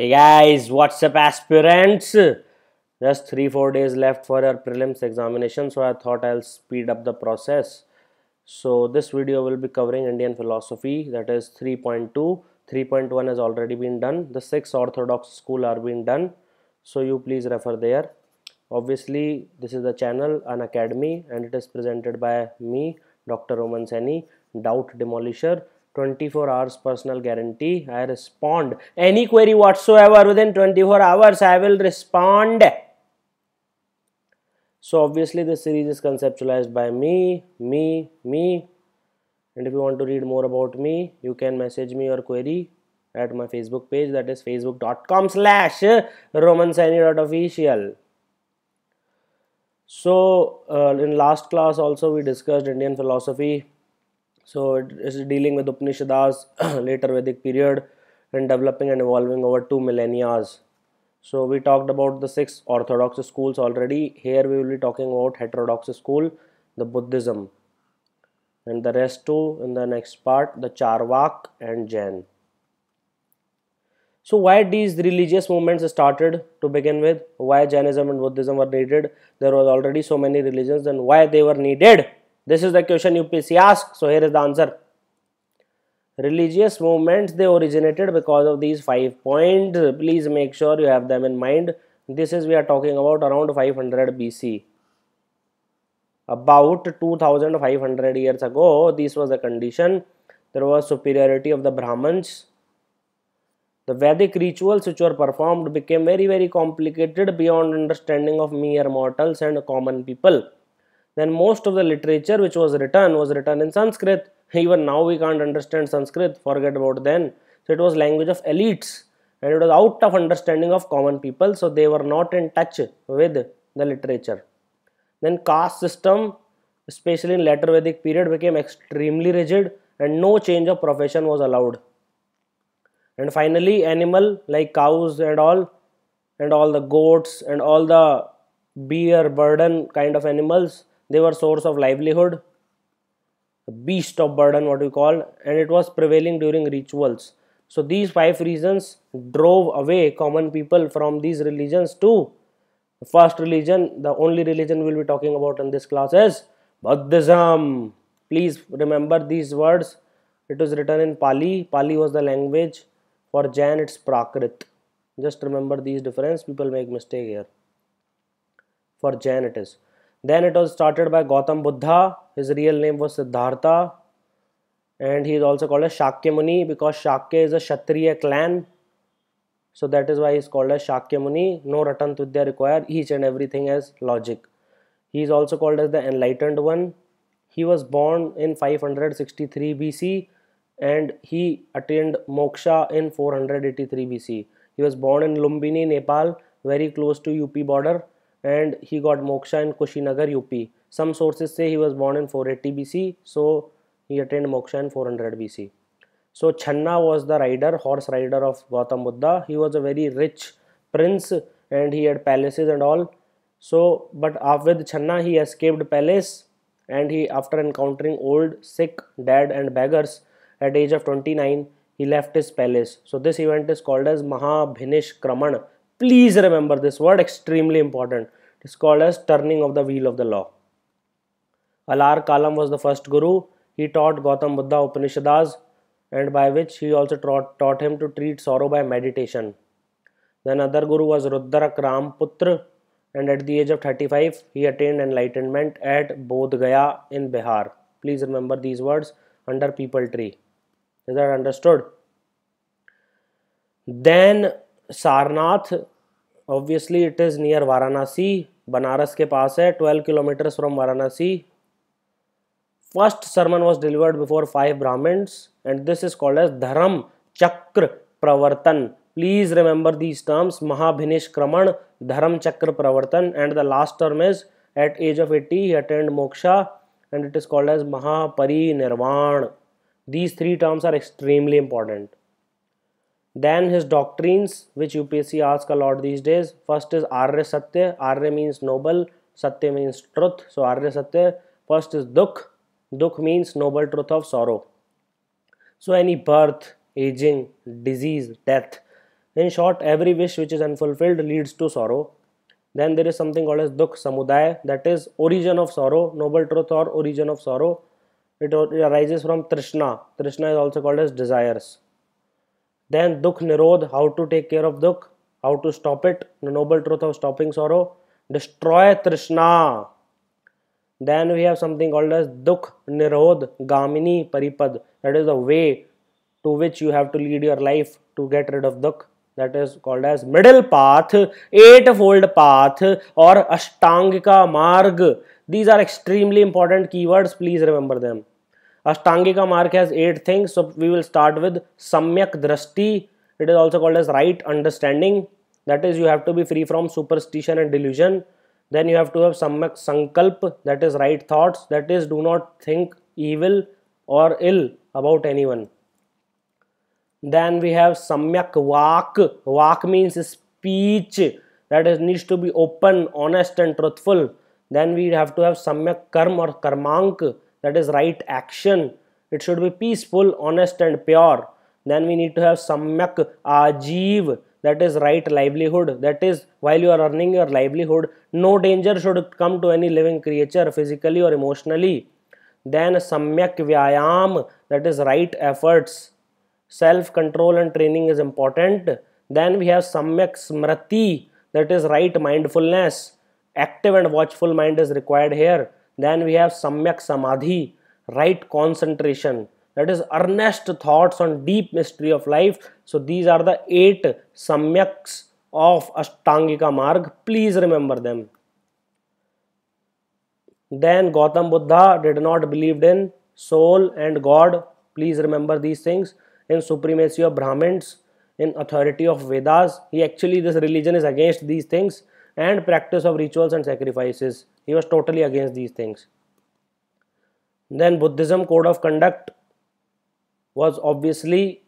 Hey guys, what's up aspirants? Just 3-4 days left for your prelims examination so I thought I'll speed up the process. So this video will be covering Indian philosophy that is 3.2. 3.1 has already been done. The 6 orthodox school are being done. So you please refer there. Obviously this is the channel an academy and it is presented by me Dr. Roman Seni, Doubt Demolisher 24 hours personal guarantee i respond any query whatsoever within 24 hours i will respond so obviously this series is conceptualized by me me me and if you want to read more about me you can message me your query at my facebook page that is facebook.com slash Official. so uh, in last class also we discussed indian philosophy so it is dealing with Upanishads, later Vedic period, and developing and evolving over two millennia. So we talked about the six orthodox schools already. Here we will be talking about heterodox school, the Buddhism, and the rest two in the next part, the Charvak and Jain. So why these religious movements started to begin with? Why Jainism and Buddhism were needed? There was already so many religions, and why they were needed? This is the question UPSC asked. So here is the answer. Religious movements, they originated because of these five points. Please make sure you have them in mind. This is we are talking about around 500 BC. About 2500 years ago, this was the condition. There was superiority of the Brahmins. The Vedic rituals which were performed became very, very complicated beyond understanding of mere mortals and common people then most of the literature which was written was written in Sanskrit. Even now we can't understand Sanskrit, forget about then. So it was language of elites and it was out of understanding of common people. So they were not in touch with the literature. Then caste system, especially in later Vedic period, became extremely rigid and no change of profession was allowed. And finally, animal like cows and all, and all the goats and all the bear burden kind of animals they were source of livelihood beast of burden what we call and it was prevailing during rituals so these five reasons drove away common people from these religions to the first religion the only religion we'll be talking about in this class is buddhism please remember these words it was written in pali pali was the language for jain it's prakrit just remember these difference people make mistake here for jain it is then it was started by Gautam Buddha. His real name was Siddhartha. And he is also called as Shakyamuni because Shakya is a Kshatriya clan. So that is why he is called as Shakyamuni. No Ratan Tudya required. Each and everything as logic. He is also called as the enlightened one. He was born in 563 BC and he attained moksha in 483 BC. He was born in Lumbini, Nepal, very close to UP border and he got moksha in Kushinagar, UP. Some sources say he was born in 480 BC, so he attained moksha in 400 BC. So Channa was the rider, horse rider of Gautam Buddha. He was a very rich prince and he had palaces and all. So, but with Channa he escaped palace and he after encountering old, sick, dead and beggars at age of 29, he left his palace. So this event is called as Mahabhinish Kraman Please remember this word extremely important. It is called as turning of the wheel of the law. Alar Kalam was the first guru. He taught Gautam Buddha Upanishads and by which he also taught, taught him to treat sorrow by meditation. Then other guru was Rudrak Putra and at the age of 35 he attained enlightenment at Bodh Gaya in Bihar. Please remember these words under people tree. Is that understood? Then Sarnath obviously it is near Varanasi Banaras के पास है twelve kilometres from Varanasi first sermon was delivered before five brahmins and this is called as dharma chakra pravartan please remember these terms mahabhinishkramana dharma chakra pravartan and the last term is at age of eighty attend moksha and it is called as mahaparinirvana these three terms are extremely important Then his doctrines, which UPSC asks a lot these days. First is Arya Satya. Arya means noble, Satya means truth. So Arya Satya. First is Dukh. Dukh means noble truth of sorrow. So any birth, aging, disease, death. In short, every wish which is unfulfilled leads to sorrow. Then there is something called as Dukh Samudaya, that is origin of sorrow, noble truth or origin of sorrow. It, it arises from Trishna. Trishna is also called as desires. Then Dukh Nirodh, how to take care of Dukh, how to stop it, the noble truth of stopping sorrow. Destroy Trishna. Then we have something called as Dukh Nirodh Gamini Paripad. That is the way to which you have to lead your life to get rid of Dukh. That is called as middle path, eightfold path or Ashtangika Marg. These are extremely important keywords. Please remember them. Ashtangika mark has 8 things. So we will start with Samyak Drashti. It is also called as right understanding. That is you have to be free from superstition and delusion. Then you have to have Samyak Sankalp. That is right thoughts. That is do not think evil or ill about anyone. Then we have Samyak Vak. Vak means speech. That is needs to be open, honest and truthful. Then we have to have Samyak Karma or Karmank that is right action it should be peaceful honest and pure then we need to have samyak ajeev that is right livelihood that is while you are earning your livelihood no danger should come to any living creature physically or emotionally then samyak vyayam that is right efforts self control and training is important then we have samyak smriti that is right mindfulness active and watchful mind is required here then we have Samyak Samadhi, right concentration, that is earnest thoughts on deep mystery of life. So these are the eight Samyaks of Ashtangika Marg. Please remember them. Then Gautam Buddha did not believe in soul and God. Please remember these things. In supremacy of Brahmins, in authority of Vedas. He actually, this religion is against these things and practice of rituals and sacrifices. He was totally against these things. Then Buddhism code of conduct was obviously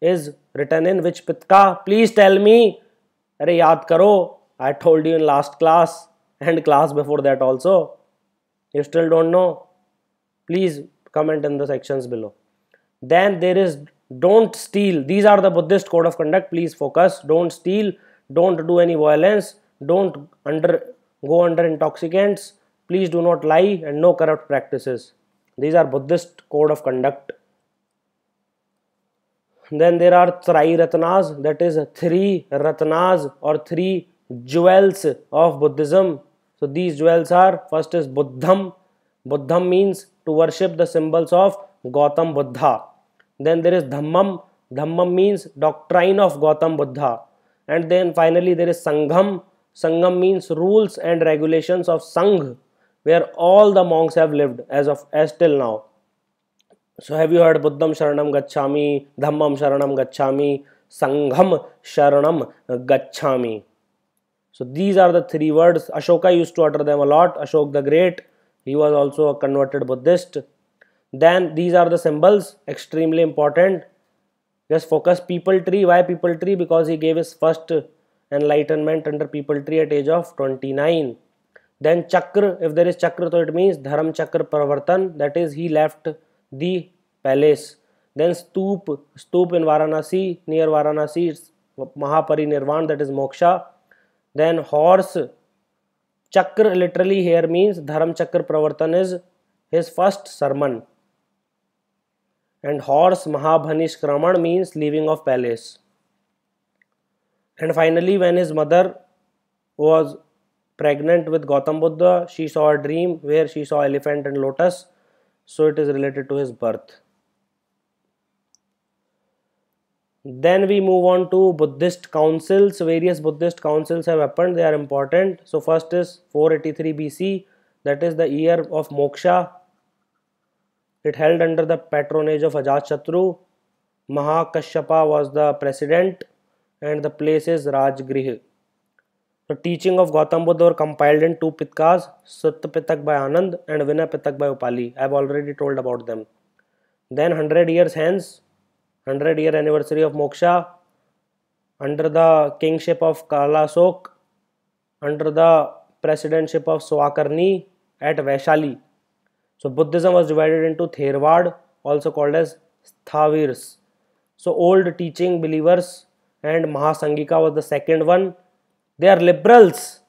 is written in which Pitka, please tell me, Arey, yaad karo, I told you in last class and class before that also. You still don't know? Please comment in the sections below. Then there is don't steal. These are the Buddhist code of conduct. Please focus. Don't steal. Don't do any violence. Don't under go under intoxicants, please do not lie and no corrupt practices. These are Buddhist code of conduct. Then there are three Ratnas that is three Ratnas or three jewels of Buddhism. So these jewels are first is Buddham. Buddham means to worship the symbols of Gautam Buddha. Then there is Dhammam. Dhammam means doctrine of Gautam Buddha. And then finally there is Sangham Sangam means rules and regulations of Sangh, where all the monks have lived as of as till now. So have you heard Buddham Sharanam Gachami, Dhammam Sharanam Gachami, Sangham Sharanam Gachami? So these are the three words. Ashoka used to utter them a lot. Ashok the Great, he was also a converted Buddhist. Then these are the symbols, extremely important. Just focus people tree. Why people tree? Because he gave his first enlightenment under people tree at age of 29 then chakra if there is chakra so it means dharam chakra pravartan that is he left the palace then stoop stoop in varanasi near varanasi mahaparinirvan that is moksha then horse chakra literally here means dharam chakra pravartan is his first sermon and horse mahabhanishkraman means leaving of palace And finally, when his mother was pregnant with Gautam Buddha, she saw a dream where she saw elephant and lotus. So it is related to his birth. Then we move on to Buddhist councils. Various Buddhist councils have happened. They are important. So first is 483 BC. That is the year of Moksha. It held under the patronage of Ajatshatru. Mahakashyapa was the president. And the place is Rajgriha the teaching of Gautam Buddha और compiled into Pitakas Sutta Pitaka by Ananda and Vinaya Pitaka by Upali I have already told about them then hundred years hence hundred year anniversary of moksha under the kingship of Kalashoka under the presidentship of Sabakami at Vaishali so Buddhism was divided into Theravada also called as Sthaviras so old teaching believers and Mahasangika was the second one. They are liberals.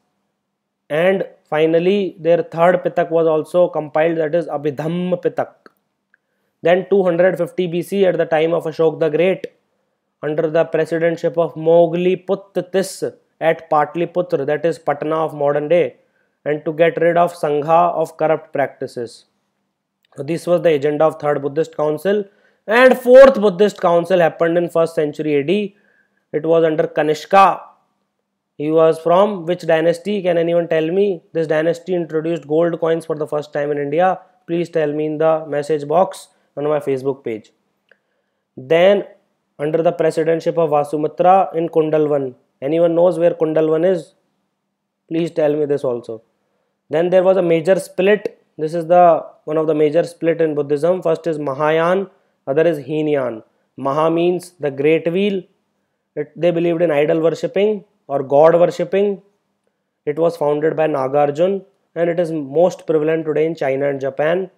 And finally, their third Pitak was also compiled that is Abhidhamma Pitak. Then 250 BC at the time of Ashok the Great, under the presidentship of Mogli Puttatis at Patliputra that is Patna of modern day and to get rid of Sangha of corrupt practices. So this was the agenda of 3rd Buddhist Council and 4th Buddhist Council happened in 1st century AD it was under Kanishka. He was from which dynasty? Can anyone tell me? This dynasty introduced gold coins for the first time in India. Please tell me in the message box on my Facebook page. Then under the presidency of Vasumitra in Kundalvan, Anyone knows where Kundalvan is? Please tell me this also. Then there was a major split. This is the one of the major split in Buddhism. First is Mahayana, other is Hinayana. Maha means the great wheel it, they believed in idol worshipping or god worshipping. It was founded by Nagarjun and it is most prevalent today in China and Japan.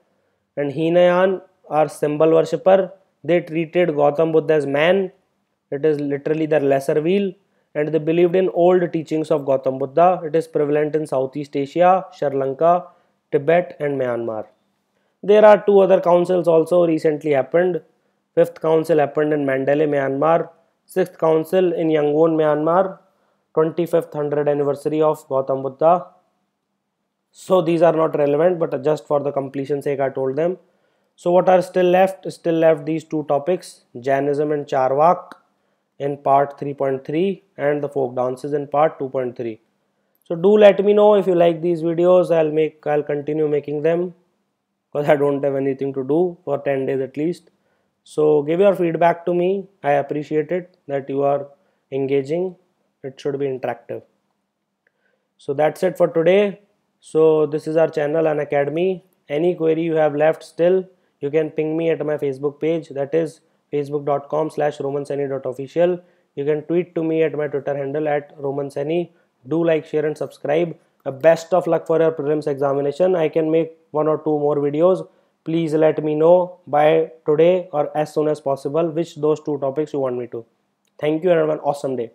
And Hinayan are symbol worshipper. They treated Gautam Buddha as man. It is literally their lesser wheel. And they believed in old teachings of Gautam Buddha. It is prevalent in Southeast Asia, Sri Lanka, Tibet and Myanmar. There are two other councils also recently happened. Fifth council happened in Mandalay, Myanmar Sixth Council in Yangon, Myanmar, 25th 100th anniversary of Gautam Buddha. So these are not relevant, but just for the completion sake, I told them. So what are still left? Still left these two topics, Jainism and Charvak in part 3.3 and the folk dances in part 2.3. So do let me know if you like these videos. I'll make I'll continue making them because I don't have anything to do for 10 days at least. So give your feedback to me. I appreciate it that you are engaging. It should be interactive. So that's it for today. So this is our channel and academy. Any query you have left still, you can ping me at my Facebook page that is facebook.com slash romanseni.official. You can tweet to me at my Twitter handle at romanseni. Do like, share and subscribe. Uh, best of luck for your prelims examination. I can make one or two more videos please let me know by today or as soon as possible which those two topics you want me to thank you and have an awesome day